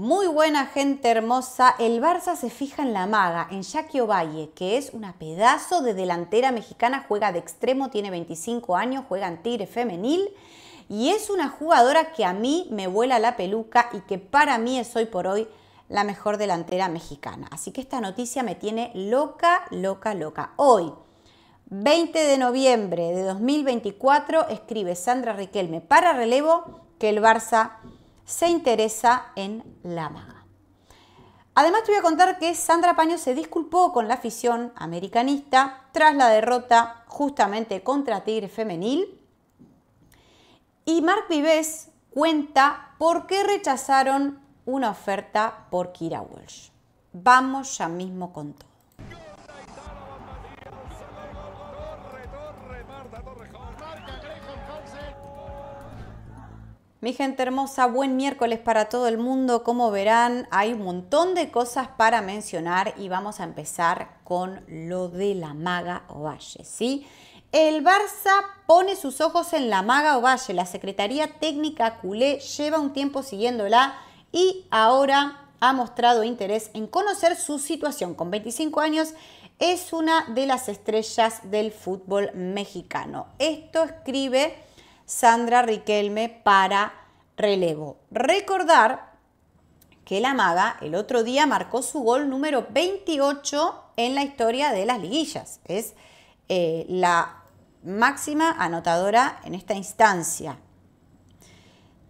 Muy buena gente hermosa, el Barça se fija en la maga, en Jackie Ovalle, que es una pedazo de delantera mexicana, juega de extremo, tiene 25 años, juega en Tigre femenil y es una jugadora que a mí me vuela la peluca y que para mí es hoy por hoy la mejor delantera mexicana. Así que esta noticia me tiene loca, loca, loca. Hoy, 20 de noviembre de 2024, escribe Sandra Riquelme para relevo que el Barça se interesa en la maga. Además te voy a contar que Sandra Paño se disculpó con la afición americanista tras la derrota justamente contra Tigre Femenil. Y Marc Vives cuenta por qué rechazaron una oferta por Kira Walsh. Vamos ya mismo con todo. Mi gente hermosa, buen miércoles para todo el mundo. Como verán, hay un montón de cosas para mencionar y vamos a empezar con lo de la maga Ovalle, ¿sí? El Barça pone sus ojos en la maga Ovalle. La Secretaría Técnica culé lleva un tiempo siguiéndola y ahora ha mostrado interés en conocer su situación. Con 25 años es una de las estrellas del fútbol mexicano. Esto escribe Sandra Riquelme para relevo. Recordar que la maga el otro día marcó su gol número 28 en la historia de las liguillas. Es eh, la máxima anotadora en esta instancia.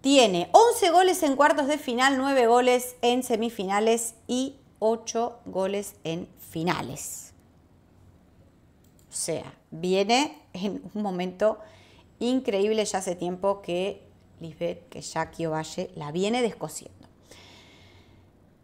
Tiene 11 goles en cuartos de final, 9 goles en semifinales y 8 goles en finales. O sea, viene en un momento increíble ya hace tiempo que Lisbeth, que Jackie Ovalle la viene descosiendo.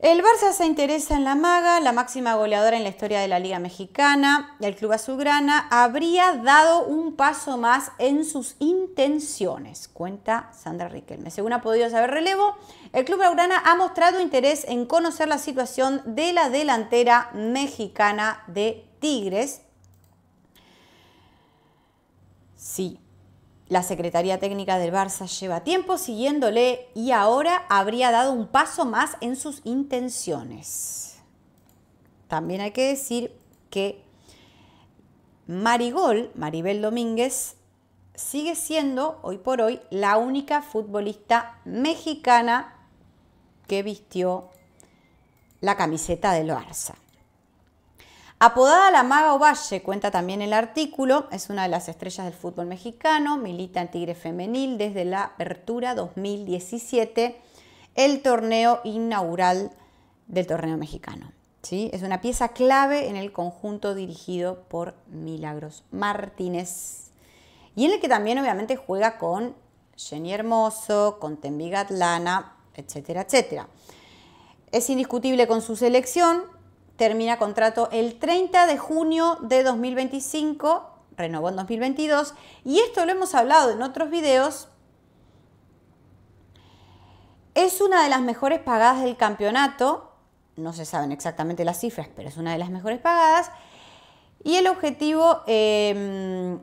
El Barça se interesa en la maga, la máxima goleadora en la historia de la Liga Mexicana. El club azulgrana habría dado un paso más en sus intenciones, cuenta Sandra Riquelme. Según ha podido saber relevo, el club azulgrana ha mostrado interés en conocer la situación de la delantera mexicana de Tigres. Sí, la Secretaría Técnica del Barça lleva tiempo siguiéndole y ahora habría dado un paso más en sus intenciones. También hay que decir que Marigol, Maribel Domínguez, sigue siendo hoy por hoy la única futbolista mexicana que vistió la camiseta del Barça. Apodada la Maga Ovalle, cuenta también el artículo, es una de las estrellas del fútbol mexicano, milita en Tigre Femenil desde la apertura 2017, el torneo inaugural del torneo mexicano. ¿sí? Es una pieza clave en el conjunto dirigido por Milagros Martínez y en el que también obviamente juega con Jenny Hermoso, con Tembiga Atlana, etcétera, etcétera. Es indiscutible con su selección, termina contrato el 30 de junio de 2025, renovó en 2022, y esto lo hemos hablado en otros videos, es una de las mejores pagadas del campeonato, no se saben exactamente las cifras, pero es una de las mejores pagadas, y el objetivo, em,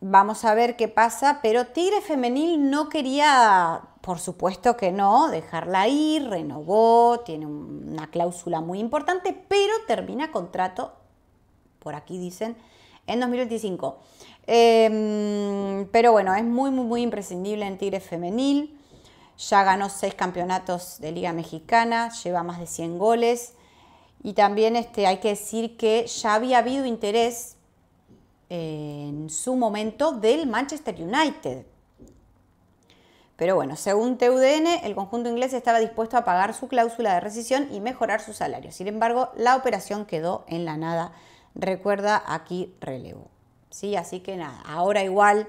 vamos a ver qué pasa, pero Tigre Femenil no quería por supuesto que no, dejarla ir, renovó, tiene una cláusula muy importante, pero termina contrato, por aquí dicen, en 2025. Em, pero bueno, es muy, muy, muy imprescindible en Tigre Femenil. Ya ganó seis campeonatos de Liga Mexicana, lleva más de 100 goles. Y también este, hay que decir que ya había habido interés eh, en su momento del Manchester United pero bueno, según TUDN, el conjunto inglés estaba dispuesto a pagar su cláusula de rescisión y mejorar su salario. Sin embargo, la operación quedó en la nada. Recuerda, aquí relevo. ¿Sí? Así que nada, ahora igual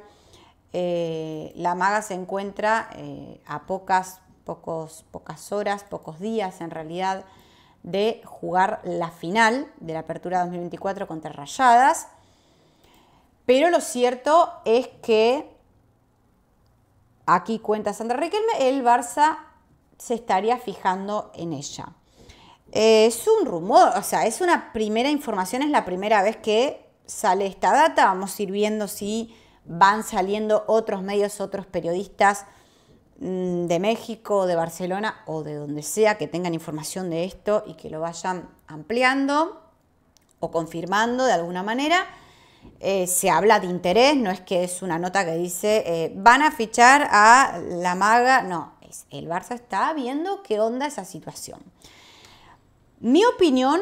eh, la maga se encuentra eh, a pocas, pocos, pocas horas, pocos días en realidad, de jugar la final de la apertura 2024 contra Rayadas. Pero lo cierto es que Aquí cuenta Sandra Riquelme, el Barça se estaría fijando en ella. Eh, es un rumor, o sea, es una primera información, es la primera vez que sale esta data. Vamos a ir viendo si van saliendo otros medios, otros periodistas mm, de México, de Barcelona o de donde sea que tengan información de esto y que lo vayan ampliando o confirmando de alguna manera. Eh, se habla de interés, no es que es una nota que dice eh, van a fichar a la maga, no, el Barça está viendo qué onda esa situación. Mi opinión,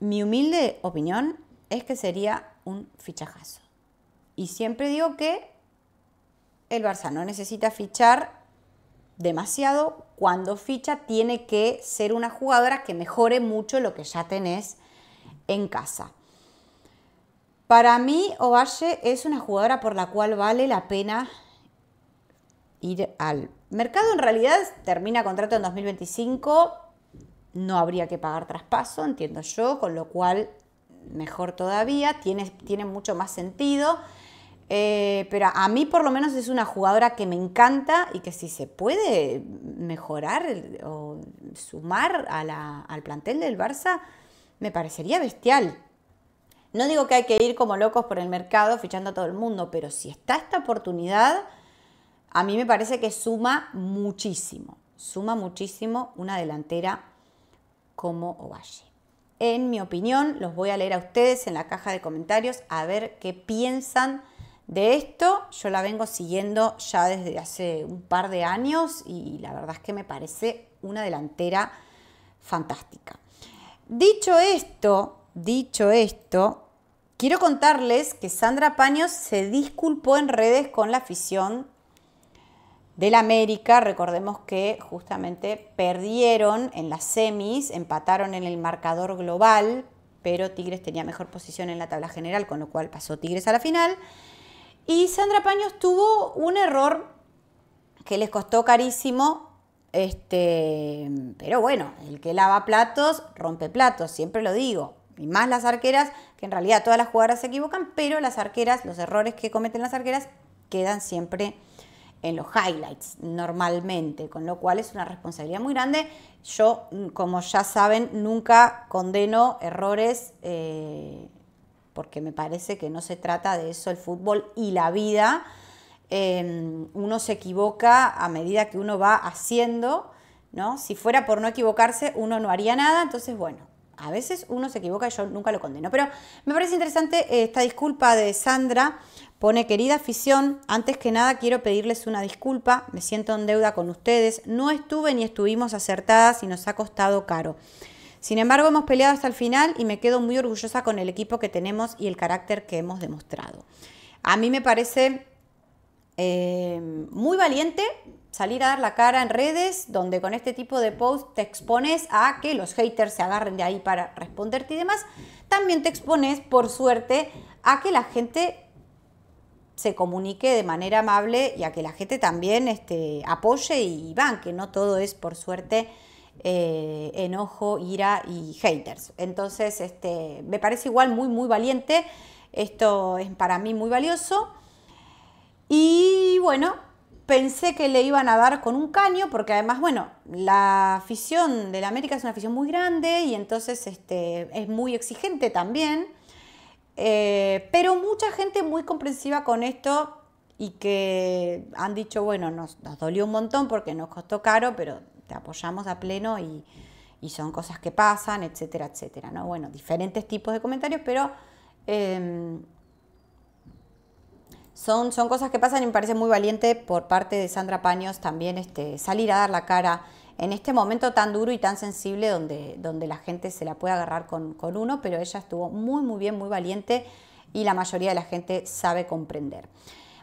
mi humilde opinión, es que sería un fichajazo. Y siempre digo que el Barça no necesita fichar demasiado, cuando ficha tiene que ser una jugadora que mejore mucho lo que ya tenés en casa. Para mí, Ovalle es una jugadora por la cual vale la pena ir al mercado. En realidad termina contrato en 2025, no habría que pagar traspaso, entiendo yo, con lo cual mejor todavía, tiene, tiene mucho más sentido. Eh, pero a mí por lo menos es una jugadora que me encanta y que si se puede mejorar o sumar al plantel del Barça, me parecería bestial. No digo que hay que ir como locos por el mercado fichando a todo el mundo, pero si está esta oportunidad, a mí me parece que suma muchísimo, suma muchísimo una delantera como Ovalle. En mi opinión, los voy a leer a ustedes en la caja de comentarios a ver qué piensan de esto. Yo la vengo siguiendo ya desde hace un par de años y la verdad es que me parece una delantera fantástica. Dicho esto, dicho esto, Quiero contarles que Sandra Paños se disculpó en redes con la afición del América. Recordemos que justamente perdieron en las semis, empataron en el marcador global, pero Tigres tenía mejor posición en la tabla general, con lo cual pasó Tigres a la final. Y Sandra Paños tuvo un error que les costó carísimo. Este, pero bueno, el que lava platos rompe platos, siempre lo digo. Y más las arqueras en realidad todas las jugadoras se equivocan, pero las arqueras, los errores que cometen las arqueras quedan siempre en los highlights normalmente, con lo cual es una responsabilidad muy grande. Yo, mm, como ya saben, nunca condeno errores eh, porque me parece que no se trata de eso el fútbol y la vida. Em, uno se equivoca a medida que uno va haciendo, ¿no? Si fuera por no equivocarse, uno no haría nada, entonces bueno, a veces uno se equivoca y yo nunca lo condeno. Pero me parece interesante eh, esta disculpa de Sandra. Pone, querida afición, antes que nada quiero pedirles una disculpa, me siento en deuda con ustedes, no estuve ni estuvimos acertadas y nos ha costado caro. Sin embargo, hemos peleado hasta el final y me quedo muy orgullosa con el equipo que tenemos y el carácter que hemos demostrado. A mí me parece eh, muy valiente salir a dar la cara en redes donde con este tipo de post te expones a que los haters se agarren de ahí para responderte y demás, también te expones, por suerte, a que la gente se comunique de manera amable y a que la gente también este, apoye y que no todo es, por suerte, eh, enojo, ira y haters. Entonces, este, me parece igual muy, muy valiente, esto es para mí muy valioso. Y bueno, Pensé que le iban a dar con un caño, porque además, bueno, la afición de la América es una afición muy grande y entonces este, es muy exigente también. Eh, pero mucha gente muy comprensiva con esto y que han dicho, bueno, nos, dolió un montón porque nos costó caro, pero te apoyamos a pleno y, son cosas que pasan, etcétera, etcétera. ¿no? Bueno, diferentes tipos de comentarios, pero em, son, cosas que pasan y me parece muy valiente por parte de Sandra Paños también este, salir a dar la cara en este momento tan duro y tan sensible donde, donde la gente se la puede agarrar con, con uno, pero ella estuvo muy, muy bien, muy valiente y la mayoría de la gente sabe comprender.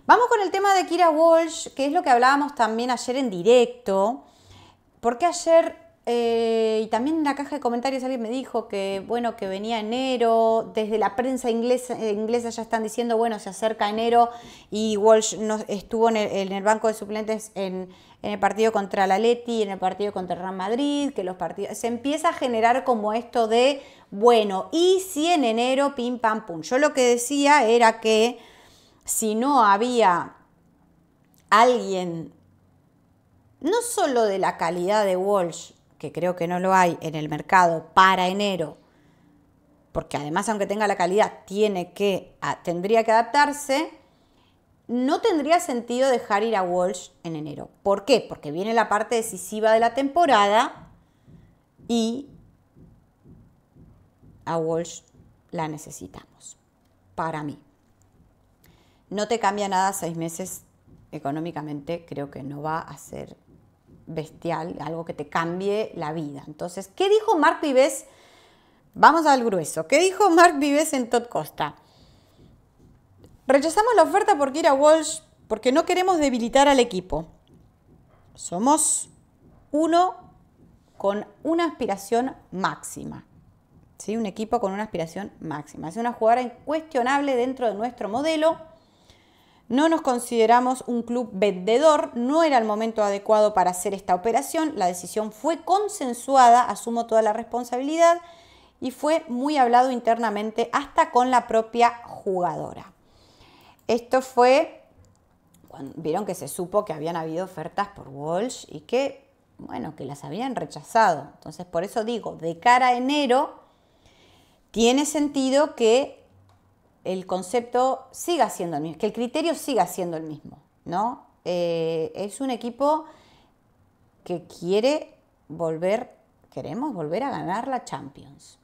Vamos con el tema de Kira Walsh, que es lo que hablábamos también ayer en directo, porque ayer eh, y también en la caja de comentarios alguien me dijo que, bueno, que venía enero, desde la prensa inglesa, eh, inglesa ya están diciendo, bueno, se acerca enero y Walsh estuvo en el, banco de suplentes en, el partido contra la Leti, en el partido contra el Real Madrid, que los partidos... Se empieza a generar como esto de, bueno, y si en enero, pim, pam, pum. Yo lo que decía era que si no había alguien, no solo de la calidad de Walsh, que creo que no lo hay en el mercado para enero, porque además aunque tenga la calidad, tiene que, tendría que adaptarse, no tendría sentido dejar ir a Walsh en enero. ¿Por qué? Porque viene la parte decisiva de la temporada y a Walsh la necesitamos, para mí. No te cambia nada seis meses económicamente, creo que no va a ser bestial, algo que te cambie la vida. Entonces, ¿qué dijo Mark Vives? Vamos al grueso. ¿Qué dijo Mark Vives en Todd Costa? Rechazamos la oferta por a Walsh porque no queremos debilitar al equipo. Somos uno con una aspiración máxima. ¿sí? Un equipo con una aspiración máxima. Es una jugada incuestionable dentro de nuestro modelo no nos consideramos un club vendedor, no era el momento adecuado para hacer esta operación, la decisión fue consensuada, asumo toda la responsabilidad y fue muy hablado internamente hasta con la propia jugadora. Esto fue, cuando vieron que se supo que habían habido ofertas por Walsh y que, bueno, que las habían rechazado. Entonces, por eso digo, de cara a enero, tiene sentido que el concepto siga siendo el mismo, que el criterio siga siendo el mismo, ¿no? Eh, es un equipo que quiere volver, queremos volver a ganar la Champions.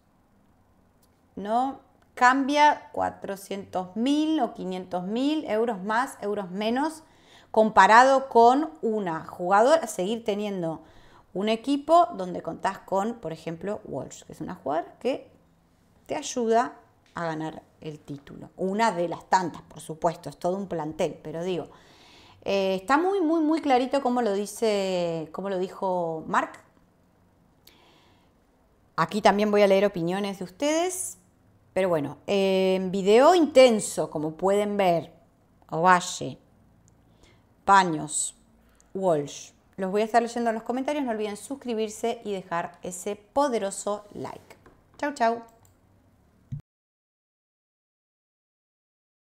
No cambia 400.000 o 500.000 euros más, euros menos, comparado con una jugadora, seguir teniendo un equipo donde contás con, por ejemplo, Walsh, que es una jugadora que te ayuda a ganar el título. Una de las tantas, por supuesto, es todo un plantel, pero digo, eh, está muy, muy, muy clarito como lo dice, como lo dijo Mark. Aquí también voy a leer opiniones de ustedes, pero bueno, en video intenso, como pueden ver, Ovalle, Paños, Walsh. Los voy a estar leyendo en los comentarios, no olviden suscribirse y dejar ese poderoso like. chao chao